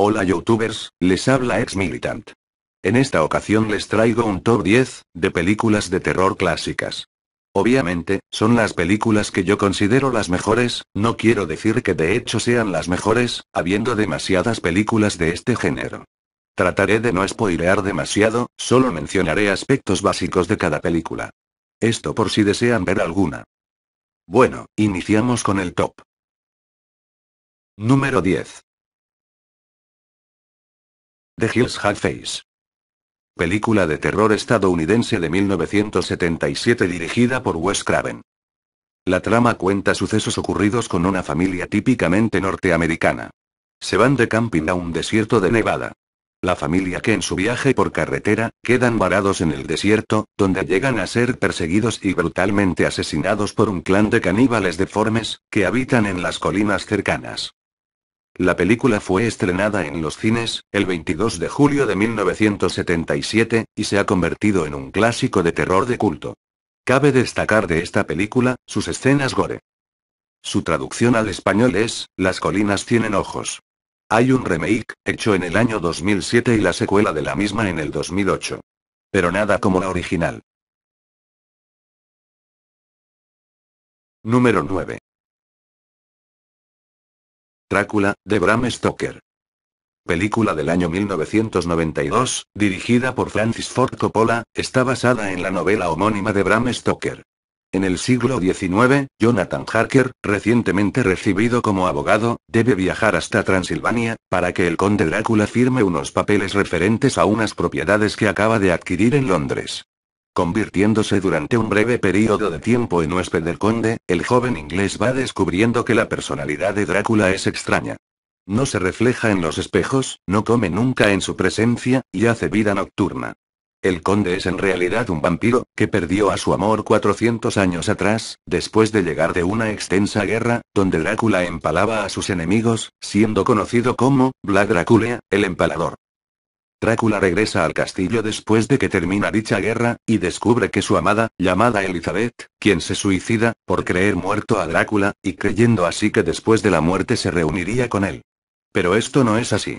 Hola youtubers, les habla Ex Militant. En esta ocasión les traigo un top 10, de películas de terror clásicas. Obviamente, son las películas que yo considero las mejores, no quiero decir que de hecho sean las mejores, habiendo demasiadas películas de este género. Trataré de no spoilear demasiado, solo mencionaré aspectos básicos de cada película. Esto por si desean ver alguna. Bueno, iniciamos con el top. Número 10. The Hills Have Face. Película de terror estadounidense de 1977 dirigida por Wes Craven. La trama cuenta sucesos ocurridos con una familia típicamente norteamericana. Se van de camping a un desierto de Nevada la familia que en su viaje por carretera, quedan varados en el desierto, donde llegan a ser perseguidos y brutalmente asesinados por un clan de caníbales deformes, que habitan en las colinas cercanas. La película fue estrenada en los cines, el 22 de julio de 1977, y se ha convertido en un clásico de terror de culto. Cabe destacar de esta película, sus escenas gore. Su traducción al español es, Las colinas tienen ojos. Hay un remake, hecho en el año 2007 y la secuela de la misma en el 2008. Pero nada como la original. Número 9. Drácula, de Bram Stoker. Película del año 1992, dirigida por Francis Ford Coppola, está basada en la novela homónima de Bram Stoker. En el siglo XIX, Jonathan Harker, recientemente recibido como abogado, debe viajar hasta Transilvania, para que el conde Drácula firme unos papeles referentes a unas propiedades que acaba de adquirir en Londres. Convirtiéndose durante un breve periodo de tiempo en huésped del conde, el joven inglés va descubriendo que la personalidad de Drácula es extraña. No se refleja en los espejos, no come nunca en su presencia, y hace vida nocturna. El conde es en realidad un vampiro, que perdió a su amor 400 años atrás, después de llegar de una extensa guerra, donde Drácula empalaba a sus enemigos, siendo conocido como, Vlad Drácula, el empalador. Drácula regresa al castillo después de que termina dicha guerra, y descubre que su amada, llamada Elizabeth, quien se suicida, por creer muerto a Drácula, y creyendo así que después de la muerte se reuniría con él. Pero esto no es así.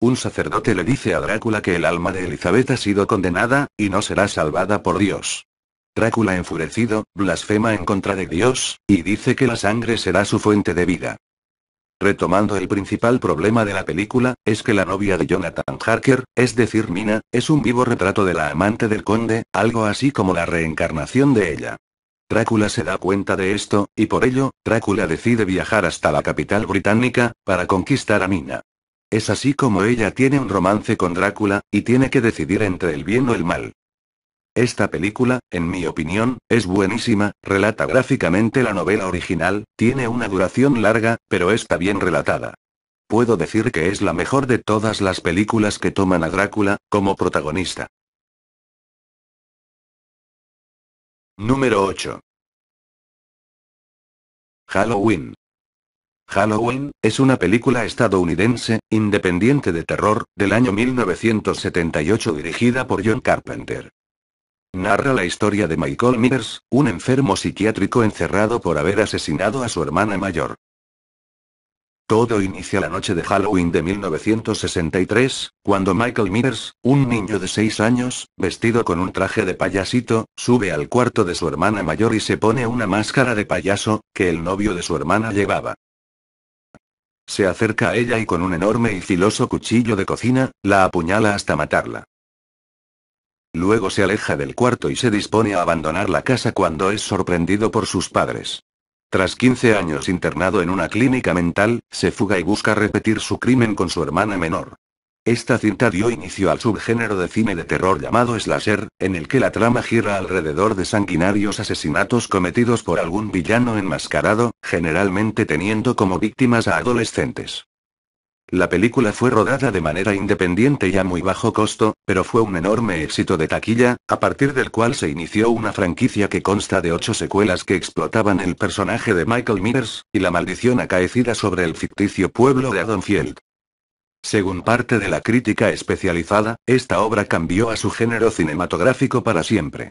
Un sacerdote le dice a Drácula que el alma de Elizabeth ha sido condenada, y no será salvada por Dios. Drácula enfurecido, blasfema en contra de Dios, y dice que la sangre será su fuente de vida. Retomando el principal problema de la película, es que la novia de Jonathan Harker, es decir, Mina, es un vivo retrato de la amante del conde, algo así como la reencarnación de ella. Drácula se da cuenta de esto, y por ello, Drácula decide viajar hasta la capital británica, para conquistar a Mina. Es así como ella tiene un romance con Drácula, y tiene que decidir entre el bien o el mal. Esta película, en mi opinión, es buenísima, relata gráficamente la novela original, tiene una duración larga, pero está bien relatada. Puedo decir que es la mejor de todas las películas que toman a Drácula, como protagonista. Número 8. Halloween. Halloween, es una película estadounidense, independiente de terror, del año 1978 dirigida por John Carpenter. Narra la historia de Michael Myers, un enfermo psiquiátrico encerrado por haber asesinado a su hermana mayor. Todo inicia la noche de Halloween de 1963, cuando Michael Myers, un niño de 6 años, vestido con un traje de payasito, sube al cuarto de su hermana mayor y se pone una máscara de payaso, que el novio de su hermana llevaba. Se acerca a ella y con un enorme y filoso cuchillo de cocina, la apuñala hasta matarla. Luego se aleja del cuarto y se dispone a abandonar la casa cuando es sorprendido por sus padres. Tras 15 años internado en una clínica mental, se fuga y busca repetir su crimen con su hermana menor. Esta cinta dio inicio al subgénero de cine de terror llamado slasher, en el que la trama gira alrededor de sanguinarios asesinatos cometidos por algún villano enmascarado, generalmente teniendo como víctimas a adolescentes. La película fue rodada de manera independiente y a muy bajo costo, pero fue un enorme éxito de taquilla, a partir del cual se inició una franquicia que consta de ocho secuelas que explotaban el personaje de Michael Myers, y la maldición acaecida sobre el ficticio pueblo de Adonfield. Según parte de la crítica especializada, esta obra cambió a su género cinematográfico para siempre.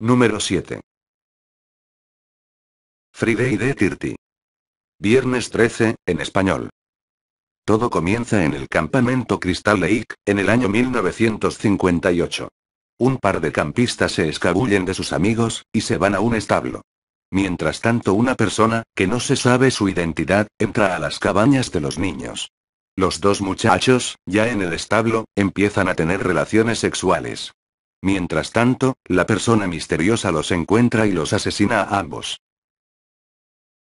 Número 7. Friday de Tirty. Viernes 13, en español. Todo comienza en el campamento Crystal Lake, en el año 1958. Un par de campistas se escabullen de sus amigos, y se van a un establo. Mientras tanto una persona, que no se sabe su identidad, entra a las cabañas de los niños. Los dos muchachos, ya en el establo, empiezan a tener relaciones sexuales. Mientras tanto, la persona misteriosa los encuentra y los asesina a ambos.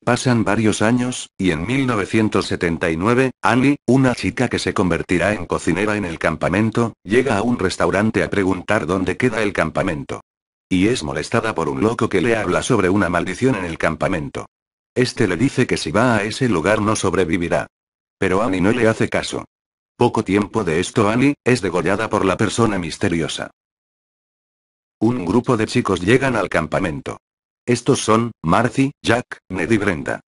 Pasan varios años, y en 1979, Annie, una chica que se convertirá en cocinera en el campamento, llega a un restaurante a preguntar dónde queda el campamento. Y es molestada por un loco que le habla sobre una maldición en el campamento. Este le dice que si va a ese lugar no sobrevivirá. Pero Annie no le hace caso. Poco tiempo de esto Annie es degollada por la persona misteriosa. Un grupo de chicos llegan al campamento. Estos son, Marcy, Jack, Ned y Brenda.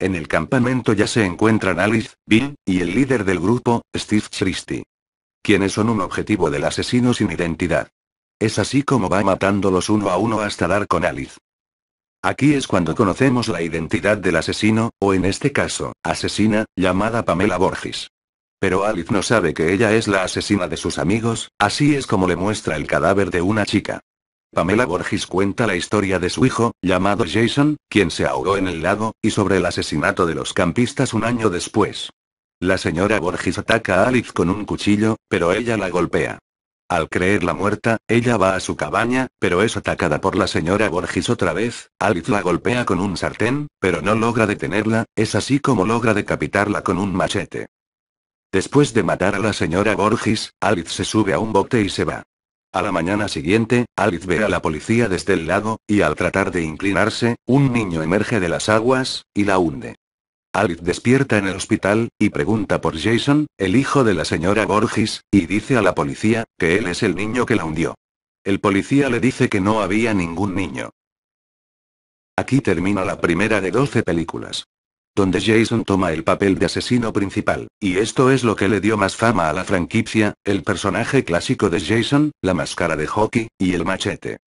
En el campamento ya se encuentran Alice, Bill, y el líder del grupo, Steve Christie. Quienes son un objetivo del asesino sin identidad. Es así como va matándolos uno a uno hasta dar con Alice. Aquí es cuando conocemos la identidad del asesino, o en este caso, asesina, llamada Pamela Borges. Pero Alice no sabe que ella es la asesina de sus amigos, así es como le muestra el cadáver de una chica. Pamela Borges cuenta la historia de su hijo, llamado Jason, quien se ahogó en el lago, y sobre el asesinato de los campistas un año después. La señora Borges ataca a Alice con un cuchillo, pero ella la golpea. Al creerla muerta, ella va a su cabaña, pero es atacada por la señora Borges otra vez, Alice la golpea con un sartén, pero no logra detenerla, es así como logra decapitarla con un machete. Después de matar a la señora Borges, Alice se sube a un bote y se va. A la mañana siguiente, Alice ve a la policía desde el lado y al tratar de inclinarse, un niño emerge de las aguas, y la hunde. Alice despierta en el hospital, y pregunta por Jason, el hijo de la señora Borges, y dice a la policía, que él es el niño que la hundió. El policía le dice que no había ningún niño. Aquí termina la primera de 12 películas. Donde Jason toma el papel de asesino principal, y esto es lo que le dio más fama a la franquicia, el personaje clásico de Jason, la máscara de hockey, y el machete.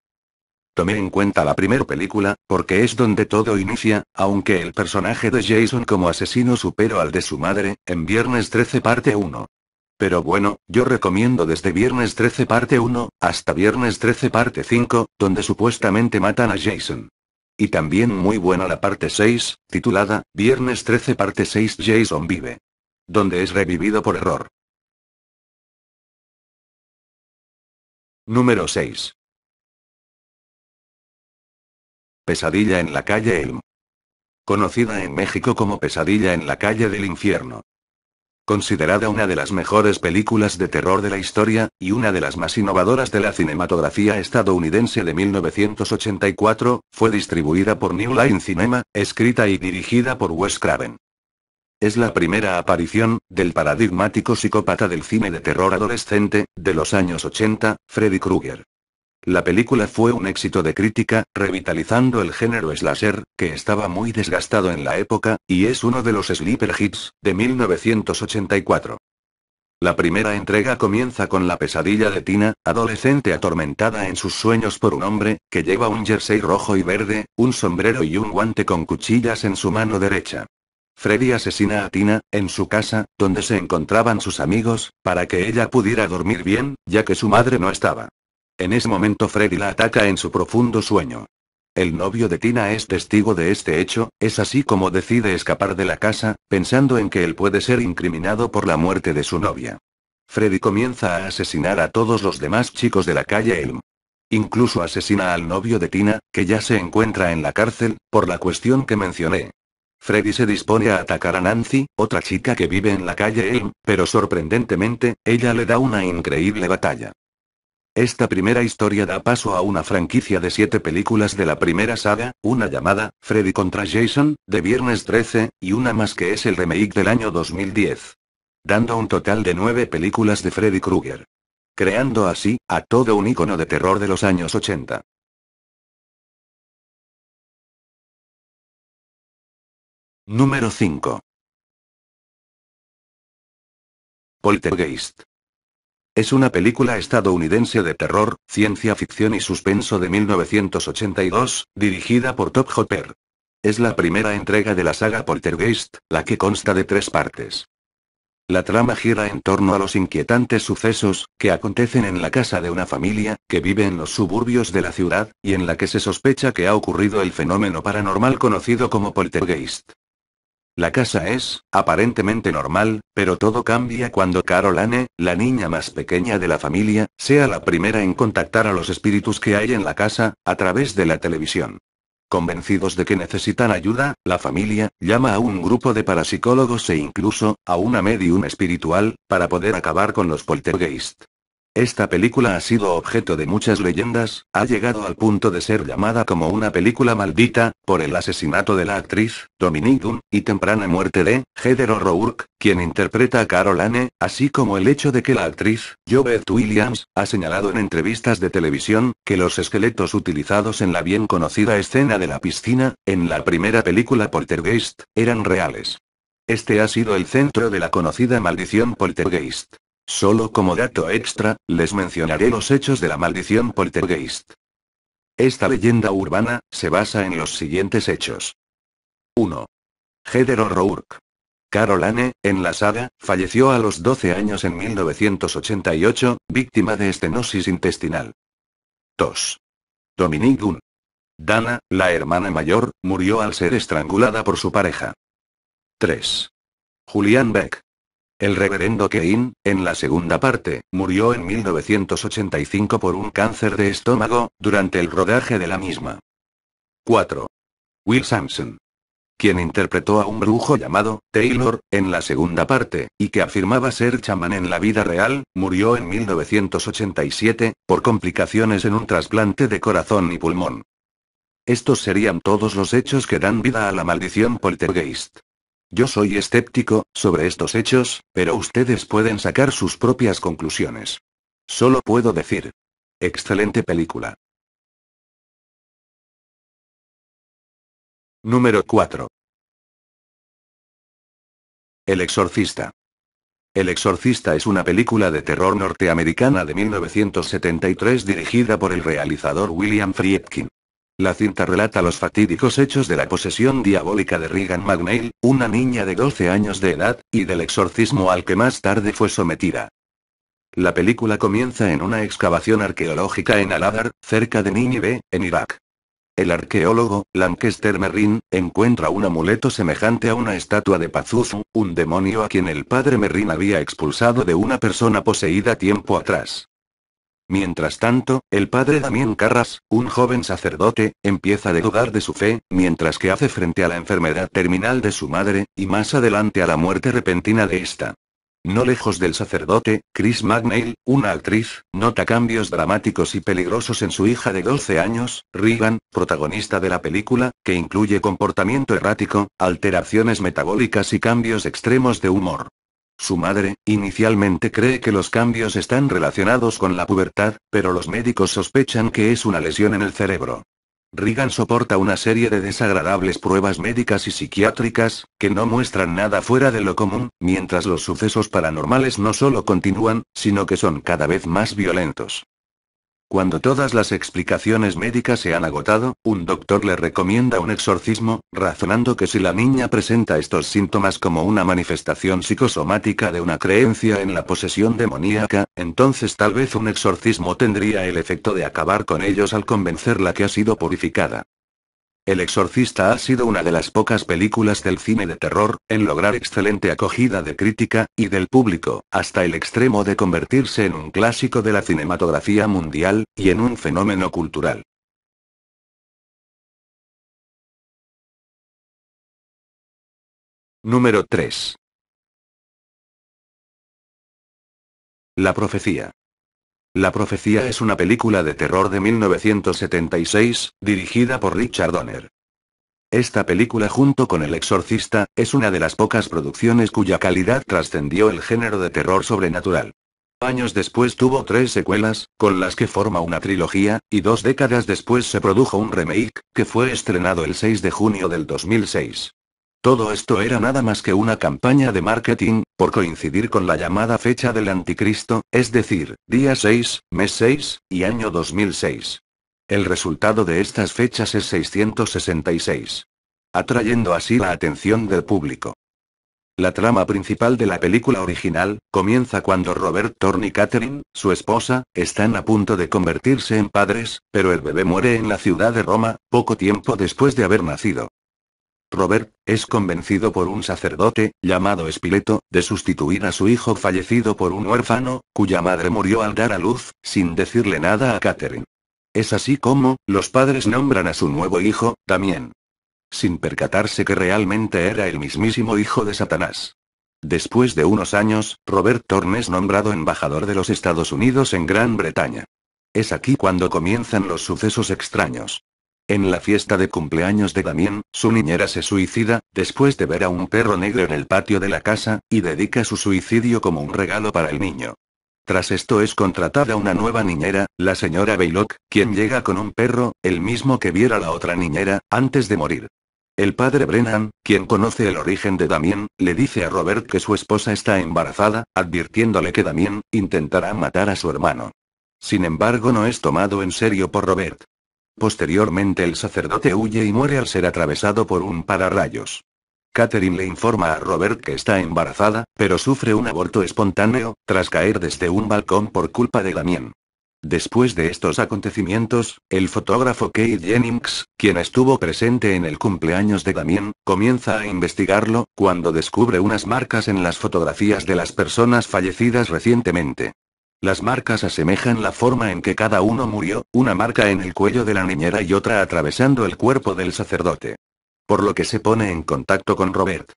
Tomé en cuenta la primera película, porque es donde todo inicia, aunque el personaje de Jason como asesino superó al de su madre, en Viernes 13 parte 1. Pero bueno, yo recomiendo desde Viernes 13 parte 1, hasta Viernes 13 parte 5, donde supuestamente matan a Jason. Y también muy buena la parte 6, titulada, Viernes 13 parte 6 Jason vive. Donde es revivido por error. Número 6. Pesadilla en la calle Elm. Conocida en México como Pesadilla en la calle del infierno. Considerada una de las mejores películas de terror de la historia, y una de las más innovadoras de la cinematografía estadounidense de 1984, fue distribuida por New Line Cinema, escrita y dirigida por Wes Craven. Es la primera aparición, del paradigmático psicópata del cine de terror adolescente, de los años 80, Freddy Krueger. La película fue un éxito de crítica, revitalizando el género slasher, que estaba muy desgastado en la época, y es uno de los sleeper hits, de 1984. La primera entrega comienza con la pesadilla de Tina, adolescente atormentada en sus sueños por un hombre, que lleva un jersey rojo y verde, un sombrero y un guante con cuchillas en su mano derecha. Freddy asesina a Tina, en su casa, donde se encontraban sus amigos, para que ella pudiera dormir bien, ya que su madre no estaba. En ese momento Freddy la ataca en su profundo sueño. El novio de Tina es testigo de este hecho, es así como decide escapar de la casa, pensando en que él puede ser incriminado por la muerte de su novia. Freddy comienza a asesinar a todos los demás chicos de la calle Elm. Incluso asesina al novio de Tina, que ya se encuentra en la cárcel, por la cuestión que mencioné. Freddy se dispone a atacar a Nancy, otra chica que vive en la calle Elm, pero sorprendentemente, ella le da una increíble batalla. Esta primera historia da paso a una franquicia de siete películas de la primera saga, una llamada, Freddy contra Jason, de Viernes 13, y una más que es el remake del año 2010. Dando un total de nueve películas de Freddy Krueger. Creando así, a todo un icono de terror de los años 80. Número 5. Poltergeist. Es una película estadounidense de terror, ciencia ficción y suspenso de 1982, dirigida por Top Hopper. Es la primera entrega de la saga Poltergeist, la que consta de tres partes. La trama gira en torno a los inquietantes sucesos, que acontecen en la casa de una familia, que vive en los suburbios de la ciudad, y en la que se sospecha que ha ocurrido el fenómeno paranormal conocido como poltergeist. La casa es, aparentemente normal, pero todo cambia cuando Caroline, la niña más pequeña de la familia, sea la primera en contactar a los espíritus que hay en la casa, a través de la televisión. Convencidos de que necesitan ayuda, la familia llama a un grupo de parapsicólogos e incluso a una medium espiritual, para poder acabar con los poltergeist. Esta película ha sido objeto de muchas leyendas, ha llegado al punto de ser llamada como una película maldita, por el asesinato de la actriz, Dominique Dunne, y temprana muerte de, Heather O'Rourke, quien interpreta a Carol Anne, así como el hecho de que la actriz, Jobeth Williams, ha señalado en entrevistas de televisión, que los esqueletos utilizados en la bien conocida escena de la piscina, en la primera película Poltergeist, eran reales. Este ha sido el centro de la conocida maldición poltergeist. Solo como dato extra, les mencionaré los hechos de la maldición poltergeist. Esta leyenda urbana, se basa en los siguientes hechos. 1. Heder O'Rourke. Carolane, enlazada, en la saga, falleció a los 12 años en 1988, víctima de estenosis intestinal. 2. Dominique Dana, la hermana mayor, murió al ser estrangulada por su pareja. 3. Julian Beck. El reverendo Keane, en la segunda parte, murió en 1985 por un cáncer de estómago, durante el rodaje de la misma. 4. Will Sampson. Quien interpretó a un brujo llamado Taylor, en la segunda parte, y que afirmaba ser chamán en la vida real, murió en 1987, por complicaciones en un trasplante de corazón y pulmón. Estos serían todos los hechos que dan vida a la maldición poltergeist. Yo soy escéptico, sobre estos hechos, pero ustedes pueden sacar sus propias conclusiones. Solo puedo decir. Excelente película. Número 4. El exorcista. El Exorcista es una película de terror norteamericana de 1973 dirigida por el realizador William Friedkin. La cinta relata los fatídicos hechos de la posesión diabólica de Regan McNeil, una niña de 12 años de edad, y del exorcismo al que más tarde fue sometida. La película comienza en una excavación arqueológica en Aladar, cerca de Nínive, en Irak. El arqueólogo, Lancaster Merrin, encuentra un amuleto semejante a una estatua de Pazuzu, un demonio a quien el padre Merrin había expulsado de una persona poseída tiempo atrás. Mientras tanto, el padre Damien Carras, un joven sacerdote, empieza a dudar de su fe, mientras que hace frente a la enfermedad terminal de su madre, y más adelante a la muerte repentina de esta. No lejos del sacerdote, Chris McNeil, una actriz, nota cambios dramáticos y peligrosos en su hija de 12 años, Regan, protagonista de la película, que incluye comportamiento errático, alteraciones metabólicas y cambios extremos de humor. Su madre, inicialmente cree que los cambios están relacionados con la pubertad, pero los médicos sospechan que es una lesión en el cerebro. Regan soporta una serie de desagradables pruebas médicas y psiquiátricas, que no muestran nada fuera de lo común, mientras los sucesos paranormales no solo continúan, sino que son cada vez más violentos. Cuando todas las explicaciones médicas se han agotado, un doctor le recomienda un exorcismo, razonando que si la niña presenta estos síntomas como una manifestación psicosomática de una creencia en la posesión demoníaca, entonces tal vez un exorcismo tendría el efecto de acabar con ellos al convencerla que ha sido purificada. El Exorcista ha sido una de las pocas películas del cine de terror, en lograr excelente acogida de crítica, y del público, hasta el extremo de convertirse en un clásico de la cinematografía mundial, y en un fenómeno cultural. Número 3. La profecía. La Profecía es una película de terror de 1976, dirigida por Richard Donner. Esta película junto con El Exorcista, es una de las pocas producciones cuya calidad trascendió el género de terror sobrenatural. Años después tuvo tres secuelas, con las que forma una trilogía, y dos décadas después se produjo un remake, que fue estrenado el 6 de junio del 2006. Todo esto era nada más que una campaña de marketing, por coincidir con la llamada fecha del anticristo, es decir, día 6, mes 6, y año 2006. El resultado de estas fechas es 666. Atrayendo así la atención del público. La trama principal de la película original, comienza cuando Robert Thorne y Catherine, su esposa, están a punto de convertirse en padres, pero el bebé muere en la ciudad de Roma, poco tiempo después de haber nacido. Robert, es convencido por un sacerdote, llamado Spileto, de sustituir a su hijo fallecido por un huérfano, cuya madre murió al dar a luz, sin decirle nada a Catherine. Es así como, los padres nombran a su nuevo hijo, también. Sin percatarse que realmente era el mismísimo hijo de Satanás. Después de unos años, Robert Thorne es nombrado embajador de los Estados Unidos en Gran Bretaña. Es aquí cuando comienzan los sucesos extraños. En la fiesta de cumpleaños de Damien, su niñera se suicida, después de ver a un perro negro en el patio de la casa, y dedica su suicidio como un regalo para el niño. Tras esto es contratada una nueva niñera, la señora Bailock, quien llega con un perro, el mismo que viera la otra niñera, antes de morir. El padre Brennan, quien conoce el origen de Damien, le dice a Robert que su esposa está embarazada, advirtiéndole que Damien intentará matar a su hermano. Sin embargo, no es tomado en serio por Robert. Posteriormente el sacerdote huye y muere al ser atravesado por un pararrayos. Catherine le informa a Robert que está embarazada, pero sufre un aborto espontáneo, tras caer desde un balcón por culpa de Damien. Después de estos acontecimientos, el fotógrafo Kate Jennings, quien estuvo presente en el cumpleaños de Damien, comienza a investigarlo, cuando descubre unas marcas en las fotografías de las personas fallecidas recientemente. Las marcas asemejan la forma en que cada uno murió, una marca en el cuello de la niñera y otra atravesando el cuerpo del sacerdote. Por lo que se pone en contacto con Robert.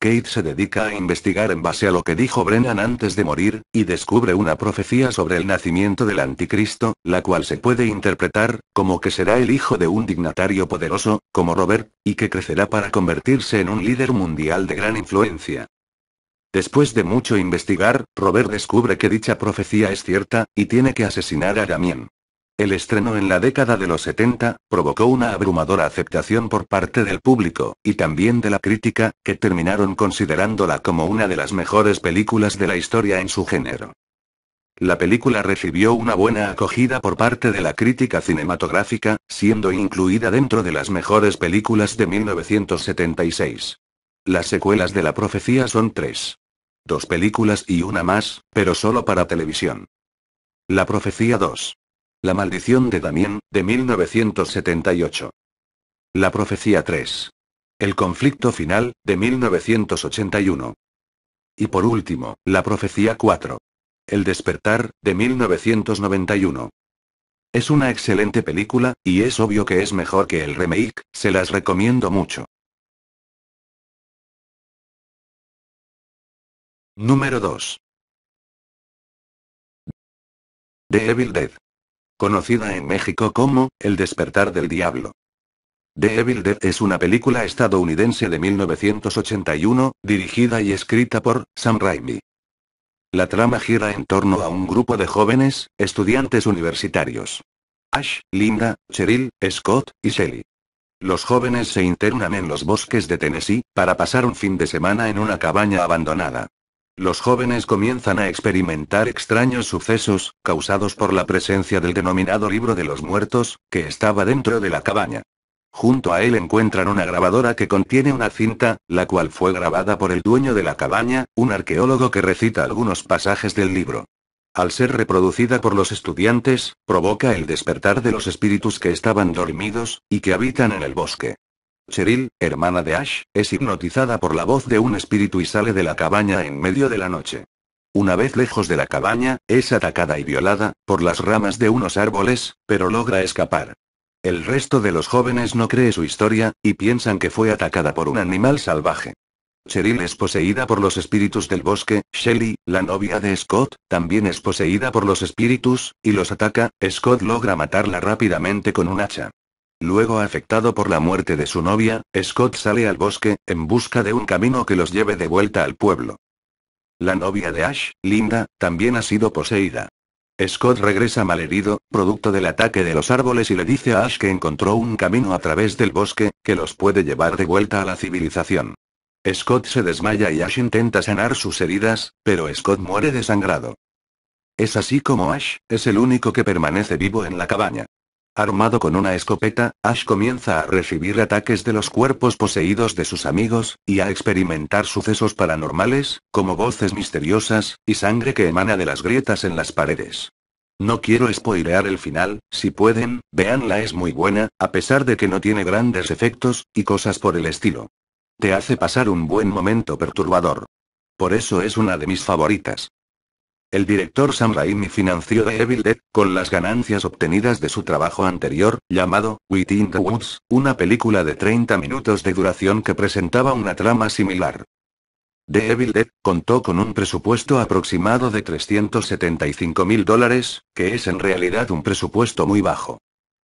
Kate se dedica a investigar en base a lo que dijo Brennan antes de morir, y descubre una profecía sobre el nacimiento del anticristo, la cual se puede interpretar, como que será el hijo de un dignatario poderoso, como Robert, y que crecerá para convertirse en un líder mundial de gran influencia. Después de mucho investigar, Robert descubre que dicha profecía es cierta, y tiene que asesinar a Damien. El estreno en la década de los 70, provocó una abrumadora aceptación por parte del público, y también de la crítica, que terminaron considerándola como una de las mejores películas de la historia en su género. La película recibió una buena acogida por parte de la crítica cinematográfica, siendo incluida dentro de las mejores películas de 1976. Las secuelas de la profecía son tres. Dos películas y una más, pero solo para televisión. La Profecía 2. La Maldición de Damián, de 1978. La Profecía 3. El Conflicto Final, de 1981. Y por último, La Profecía 4. El Despertar, de 1991. Es una excelente película, y es obvio que es mejor que el remake, se las recomiendo mucho. Número 2. The Evil Dead. Conocida en México como El despertar del diablo. The Evil Dead es una película estadounidense de 1981, dirigida y escrita por Sam Raimi. La trama gira en torno a un grupo de jóvenes, estudiantes universitarios. Ash, Linda, Cheryl, Scott y Shelly. Los jóvenes se internan en los bosques de Tennessee, para pasar un fin de semana en una cabaña abandonada. Los jóvenes comienzan a experimentar extraños sucesos, causados por la presencia del denominado libro de los muertos, que estaba dentro de la cabaña. Junto a él encuentran una grabadora que contiene una cinta, la cual fue grabada por el dueño de la cabaña, un arqueólogo que recita algunos pasajes del libro. Al ser reproducida por los estudiantes, provoca el despertar de los espíritus que estaban dormidos, y que habitan en el bosque. Cheryl, hermana de Ash, es hipnotizada por la voz de un espíritu y sale de la cabaña en medio de la noche. Una vez lejos de la cabaña, es atacada y violada, por las ramas de unos árboles, pero logra escapar. El resto de los jóvenes no cree su historia, y piensan que fue atacada por un animal salvaje. Cheryl es poseída por los espíritus del bosque, Shelly, la novia de Scott, también es poseída por los espíritus, y los ataca, Scott logra matarla rápidamente con un hacha. Luego afectado por la muerte de su novia, Scott sale al bosque, en busca de un camino que los lleve de vuelta al pueblo. La novia de Ash, Linda, también ha sido poseída. Scott regresa malherido, producto del ataque de los árboles y le dice a Ash que encontró un camino a través del bosque, que los puede llevar de vuelta a la civilización. Scott se desmaya y Ash intenta sanar sus heridas, pero Scott muere desangrado. Es así como Ash, es el único que permanece vivo en la cabaña. Armado con una escopeta, Ash comienza a recibir ataques de los cuerpos poseídos de sus amigos, y a experimentar sucesos paranormales, como voces misteriosas, y sangre que emana de las grietas en las paredes. No quiero spoilear el final, si pueden, veanla es muy buena, a pesar de que no tiene grandes efectos, y cosas por el estilo. Te hace pasar un buen momento perturbador. Por eso es una de mis favoritas. El director Sam Raimi financió The Evil Dead, con las ganancias obtenidas de su trabajo anterior, llamado Within the Woods, una película de 30 minutos de duración que presentaba una trama similar. The Evil Dead contó con un presupuesto aproximado de 375 mil dólares, que es en realidad un presupuesto muy bajo.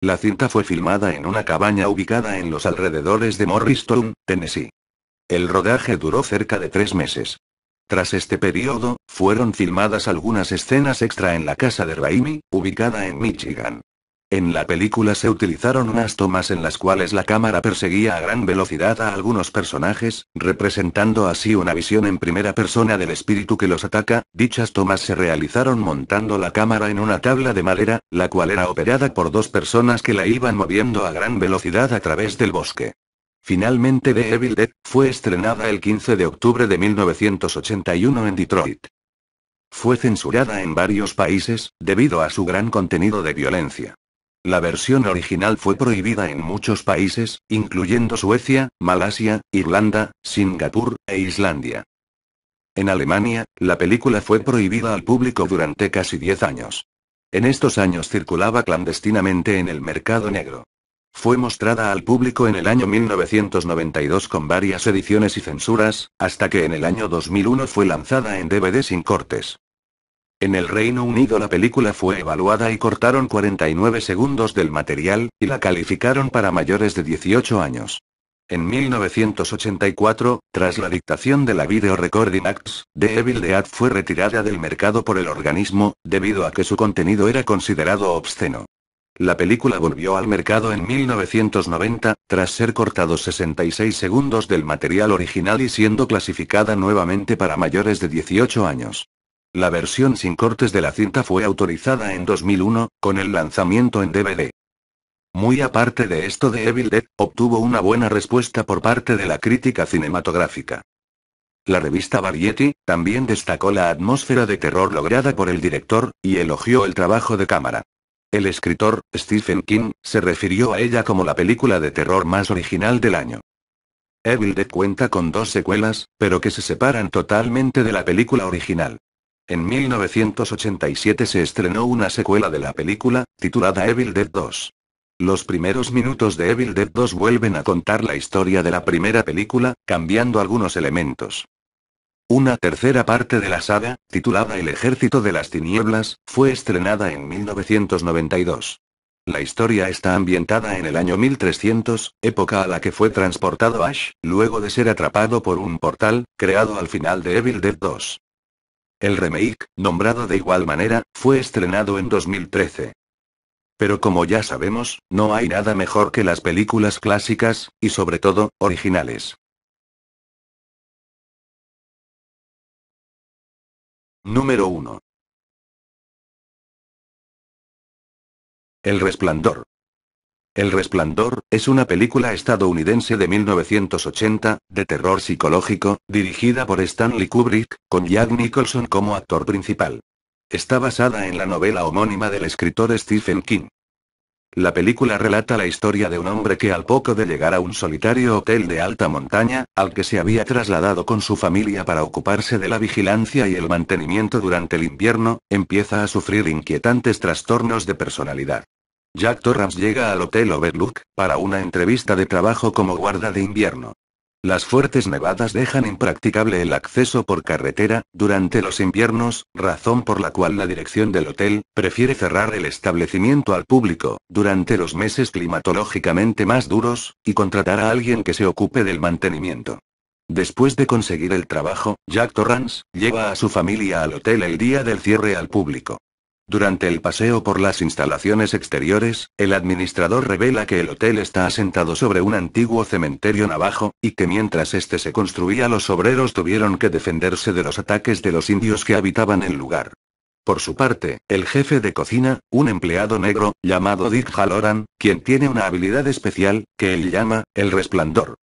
La cinta fue filmada en una cabaña ubicada en los alrededores de Morristown, Tennessee. El rodaje duró cerca de tres meses. Tras este periodo, fueron filmadas algunas escenas extra en la casa de Raimi, ubicada en Michigan. En la película se utilizaron unas tomas en las cuales la cámara perseguía a gran velocidad a algunos personajes, representando así una visión en primera persona del espíritu que los ataca, dichas tomas se realizaron montando la cámara en una tabla de madera, la cual era operada por dos personas que la iban moviendo a gran velocidad a través del bosque. Finalmente The Evil Dead fue estrenada el 15 de octubre de 1981 en Detroit. Fue censurada en varios países, debido a su gran contenido de violencia. La versión original fue prohibida en muchos países, incluyendo Suecia, Malasia, Irlanda, Singapur e Islandia. En Alemania, la película fue prohibida al público durante casi 10 años. En estos años circulaba clandestinamente en el mercado negro. Fue mostrada al público en el año 1992 con varias ediciones y censuras, hasta que en el año 2001 fue lanzada en DVD sin cortes. En el Reino Unido la película fue evaluada y cortaron 49 segundos del material, y la calificaron para mayores de 18 años. En 1984, tras la dictación de la Video Recording Acts, The Evil Dead fue retirada del mercado por el organismo, debido a que su contenido era considerado obsceno. La película volvió al mercado en 1990, tras ser cortado 66 segundos del material original y siendo clasificada nuevamente para mayores de 18 años. La versión sin cortes de la cinta fue autorizada en 2001, con el lanzamiento en DVD. Muy aparte de esto de Evil Dead, obtuvo una buena respuesta por parte de la crítica cinematográfica. La revista Variety, también destacó la atmósfera de terror lograda por el director, y elogió el trabajo de cámara. El escritor, Stephen King, se refirió a ella como la película de terror más original del año. Evil Dead cuenta con dos secuelas, pero que se separan totalmente de la película original. En 1987 se estrenó una secuela de la película, titulada Evil Dead 2. Los primeros minutos de Evil Dead 2 vuelven a contar la historia de la primera película, cambiando algunos elementos. Una tercera parte de la saga, titulada El Ejército de las Tinieblas, fue estrenada en 1992. La historia está ambientada en el año 1300, época a la que fue transportado Ash, luego de ser atrapado por un portal, creado al final de Evil Dead 2. El remake, nombrado de igual manera, fue estrenado en 2013. Pero como ya sabemos, no hay nada mejor que las películas clásicas, y sobre todo, originales. Número 1. El Resplandor. El Resplandor, es una película estadounidense de 1980, de terror psicológico, dirigida por Stanley Kubrick, con Jack Nicholson como actor principal. Está basada en la novela homónima del escritor Stephen King. La película relata la historia de un hombre que al poco de llegar a un solitario hotel de alta montaña, al que se había trasladado con su familia para ocuparse de la vigilancia y el mantenimiento durante el invierno, empieza a sufrir inquietantes trastornos de personalidad. Jack Torrance llega al Hotel Overlook, para una entrevista de trabajo como guarda de invierno. Las fuertes nevadas dejan impracticable el acceso por carretera, durante los inviernos, razón por la cual la dirección del hotel, prefiere cerrar el establecimiento al público, durante los meses climatológicamente más duros, y contratar a alguien que se ocupe del mantenimiento. Después de conseguir el trabajo, Jack Torrance, lleva a su familia al hotel el día del cierre al público. Durante el paseo por las instalaciones exteriores, el administrador revela que el hotel está asentado sobre un antiguo cementerio navajo, y que mientras este se construía los obreros tuvieron que defenderse de los ataques de los indios que habitaban el lugar. Por su parte, el jefe de cocina, un empleado negro, llamado Dick Halloran, quien tiene una habilidad especial, que él llama, el resplandor.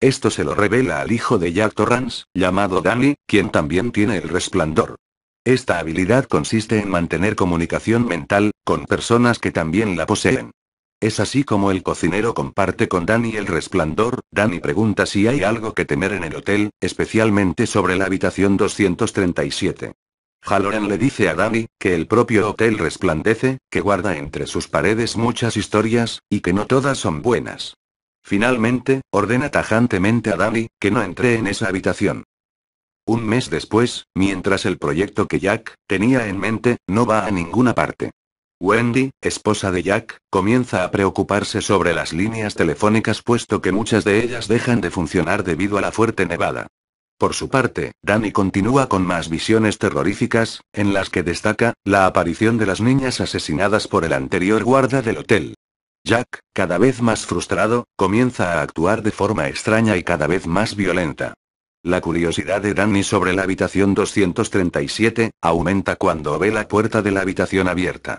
Esto se lo revela al hijo de Jack Torrance, llamado Danny, quien también tiene el resplandor. Esta habilidad consiste en mantener comunicación mental, con personas que también la poseen. Es así como el cocinero comparte con Danny el resplandor, Danny pregunta si hay algo que temer en el hotel, especialmente sobre la habitación 237. Halloran le dice a Danny, que el propio hotel resplandece, que guarda entre sus paredes muchas historias, y que no todas son buenas. Finalmente, ordena tajantemente a Danny, que no entre en esa habitación. Un mes después, mientras el proyecto que Jack tenía en mente, no va a ninguna parte. Wendy, esposa de Jack, comienza a preocuparse sobre las líneas telefónicas puesto que muchas de ellas dejan de funcionar debido a la fuerte nevada. Por su parte, Danny continúa con más visiones terroríficas, en las que destaca, la aparición de las niñas asesinadas por el anterior guarda del hotel. Jack, cada vez más frustrado, comienza a actuar de forma extraña y cada vez más violenta. La curiosidad de Danny sobre la habitación 237 aumenta cuando ve la puerta de la habitación abierta.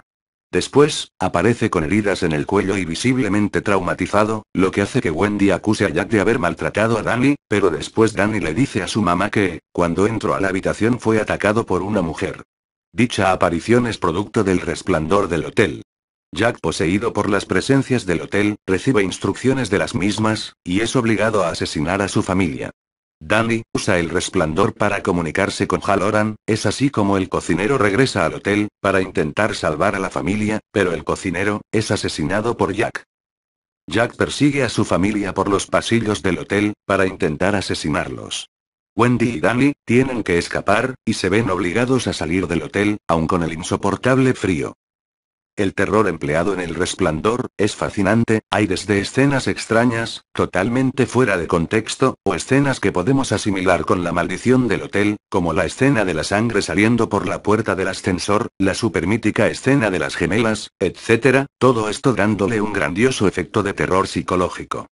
Después, aparece con heridas en el cuello y visiblemente traumatizado, lo que hace que Wendy acuse a Jack de haber maltratado a Danny, pero después Danny le dice a su mamá que, cuando entró a la habitación fue atacado por una mujer. Dicha aparición es producto del resplandor del hotel. Jack, poseído por las presencias del hotel, recibe instrucciones de las mismas, y es obligado a asesinar a su familia. Danny usa el resplandor para comunicarse con Haloran, es así como el cocinero regresa al hotel, para intentar salvar a la familia, pero el cocinero, es asesinado por Jack. Jack persigue a su familia por los pasillos del hotel, para intentar asesinarlos. Wendy y Danny, tienen que escapar, y se ven obligados a salir del hotel, aun con el insoportable frío. El terror empleado en el resplandor, es fascinante, hay desde escenas extrañas, totalmente fuera de contexto, o escenas que podemos asimilar con la maldición del hotel, como la escena de la sangre saliendo por la puerta del ascensor, la supermítica escena de las gemelas, etc., todo esto dándole un grandioso efecto de terror psicológico.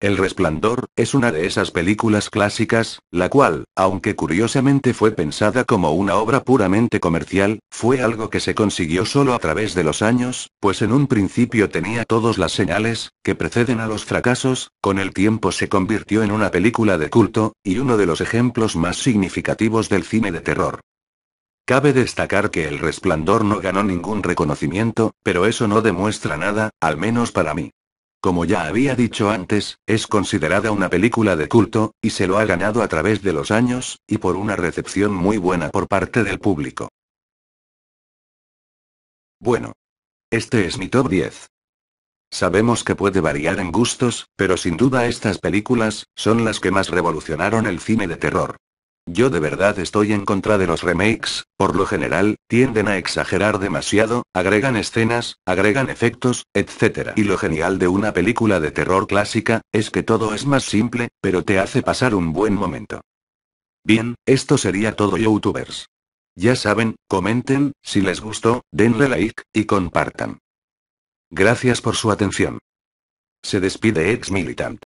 El Resplandor, es una de esas películas clásicas, la cual, aunque curiosamente fue pensada como una obra puramente comercial, fue algo que se consiguió solo a través de los años, pues en un principio tenía todas las señales, que preceden a los fracasos, con el tiempo se convirtió en una película de culto, y uno de los ejemplos más significativos del cine de terror. Cabe destacar que El Resplandor no ganó ningún reconocimiento, pero eso no demuestra nada, al menos para mí. Como ya había dicho antes, es considerada una película de culto, y se lo ha ganado a través de los años, y por una recepción muy buena por parte del público. Bueno. Este es mi top 10. Sabemos que puede variar en gustos, pero sin duda estas películas, son las que más revolucionaron el cine de terror. Yo de verdad estoy en contra de los remakes, por lo general, tienden a exagerar demasiado, agregan escenas, agregan efectos, etc. Y lo genial de una película de terror clásica, es que todo es más simple, pero te hace pasar un buen momento. Bien, esto sería todo youtubers. Ya saben, comenten, si les gustó, denle like, y compartan. Gracias por su atención. Se despide ex militant.